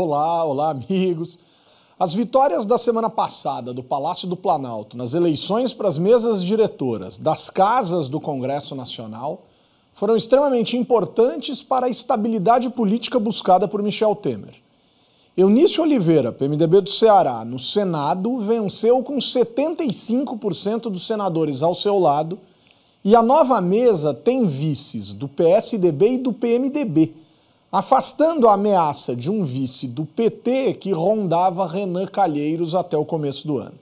Olá, olá, amigos. As vitórias da semana passada do Palácio do Planalto nas eleições para as mesas diretoras das casas do Congresso Nacional foram extremamente importantes para a estabilidade política buscada por Michel Temer. Eunício Oliveira, PMDB do Ceará, no Senado, venceu com 75% dos senadores ao seu lado e a nova mesa tem vices do PSDB e do PMDB afastando a ameaça de um vice do PT que rondava Renan Calheiros até o começo do ano.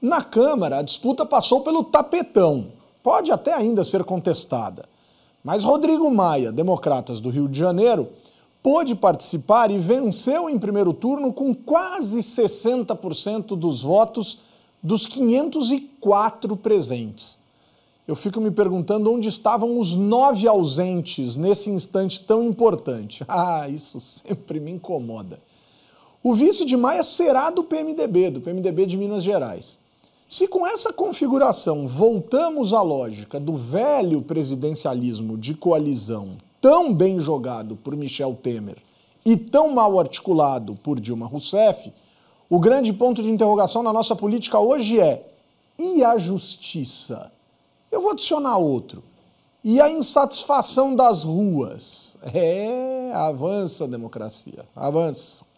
Na Câmara, a disputa passou pelo tapetão, pode até ainda ser contestada. Mas Rodrigo Maia, Democratas do Rio de Janeiro, pôde participar e venceu em primeiro turno com quase 60% dos votos dos 504 presentes eu fico me perguntando onde estavam os nove ausentes nesse instante tão importante. Ah, isso sempre me incomoda. O vice de Maia será do PMDB, do PMDB de Minas Gerais. Se com essa configuração voltamos à lógica do velho presidencialismo de coalizão, tão bem jogado por Michel Temer e tão mal articulado por Dilma Rousseff, o grande ponto de interrogação na nossa política hoje é: e a justiça? eu vou adicionar outro. E a insatisfação das ruas. É, avança a democracia, avança.